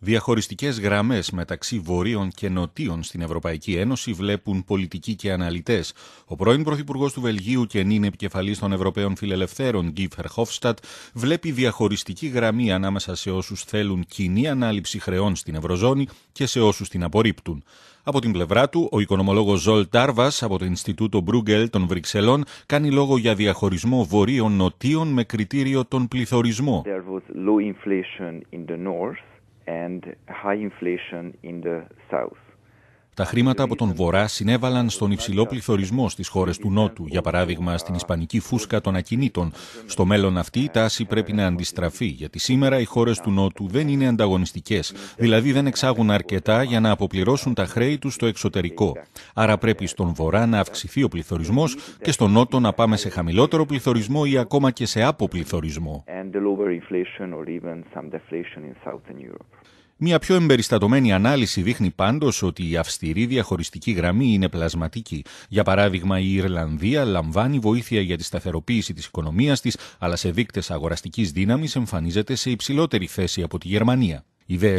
Διαχωριστικές γραμμές μεταξύ βορείων και νοτίων στην Ευρωπαϊκή Ένωση βλέπουν πολιτικοί και αναλυτές. Ο πρώην Πρωθυπουργός του Βελγίου και νυν επικεφαλής των Ευρωπαίων Φιλελευθέρων Γκίφερ Χόφστατ βλέπει διαχωριστική γραμμή ανάμεσα σε όσους θέλουν κοινή ανάληψη χρεών στην Ευρωζώνη και σε όσους την απορρίπτουν. Από την πλευρά του, ο οικονομολόγος Ζολ Τάρβας από το Ινστιτούτο Μπρούγκελ των Βρυξελών κάνει λόγο για διαχωρισμό βορείων-νοτίων με κριτήριο τον πληθωρισμό. and high inflation in the south. Τα χρήματα από τον Βορρά συνέβαλαν στον υψηλό πληθωρισμό στις χώρες του Νότου, για παράδειγμα στην ισπανική φούσκα των ακινήτων. Στο μέλλον αυτή η τάση πρέπει να αντιστραφεί, γιατί σήμερα οι χώρες του Νότου δεν είναι ανταγωνιστικές, δηλαδή δεν εξάγουν αρκετά για να αποπληρώσουν τα χρέη τους στο εξωτερικό. Άρα πρέπει στον Βορρά να αυξηθεί ο πληθωρισμός και στον Νότο να πάμε σε χαμηλότερο πληθωρισμό ή ακόμα και σε αποπληθωρισμό. Μια πιο εμπεριστατωμένη ανάλυση δείχνει πάντως ότι η αυστηρή διαχωριστική γραμμή είναι πλασματική. Για παράδειγμα, η Ιρλανδία λαμβάνει βοήθεια για τη σταθεροποίηση της οικονομίας της, αλλά σε δείκτες αγοραστικής δύναμης εμφανίζεται σε υψηλότερη θέση από τη Γερμανία. Η δε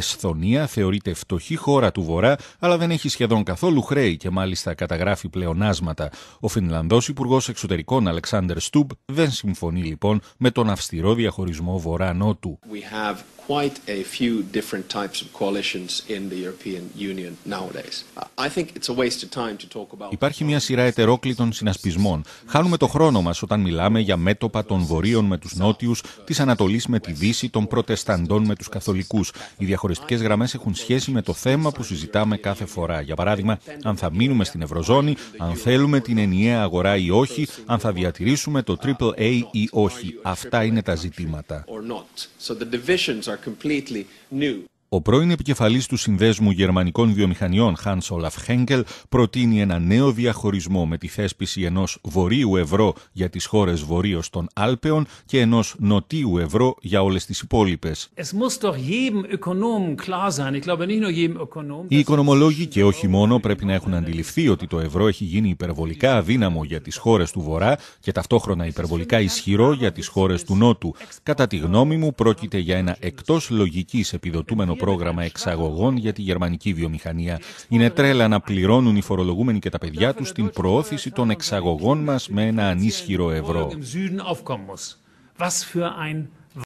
θεωρείται φτωχή χώρα του Βορρά, αλλά δεν έχει σχεδόν καθόλου χρέη και μάλιστα καταγράφει πλεονάσματα. Ο Φινλανδός Υπουργός Εξωτερικών Αλεξάνδρ Στουμπ δεν συμφωνεί λοιπόν με τον αυστηρό διαχωρισμό Βορρά-Νότου. Υπάρχει μια σειρά ετερόκλητων συνασπισμών. Χάνουμε το χρόνο μας όταν μιλάμε για μέτωπα των βορείων με τους νότιους, της Ανατολής με τη Δύση, των προτεσταντών με τους καθολικούς. Οι διαχωριστικές γραμμές έχουν σχέση με το θέμα που συζητάμε κάθε φορά. Για παράδειγμα, αν θα μείνουμε στην Ευρωζώνη, αν θέλουμε την ενιαία αγορά ή όχι, αν θα διατηρήσουμε το AAA ή όχι. Αυτά είναι τα ζητήματα. Ο πρώην επικεφαλής του Συνδέσμου Γερμανικών Βιομηχανιών, Hans Olaf Henkel, προτείνει ένα νέο διαχωρισμό με τη θέσπιση ενός βορείου ευρώ για τις χώρες βορείως των Άλπαιων και ενός νοτίου ευρώ για όλες τις υπόλοιπες. Οι οικονομολόγοι και όχι μόνο πρέπει να έχουν αντιληφθεί ότι το ευρώ έχει γίνει υπερβολικά αδύναμο για τις χώρες του Βορρά και ταυτόχρονα υπερβολικά ισχυρό για τις χώρες του Νότου. Κατά τη γνώμη μου πρόκειται για ένα εκτός λογικής επιδοτούμενο πρόγραμμα εξαγωγών για τη γερμανική βιομηχανία. Είναι τρέλα να πληρώνουν οι φορολογούμενοι και τα παιδιά τους την προώθηση των εξαγωγών μας με ένα ανίσχυρο ευρώ.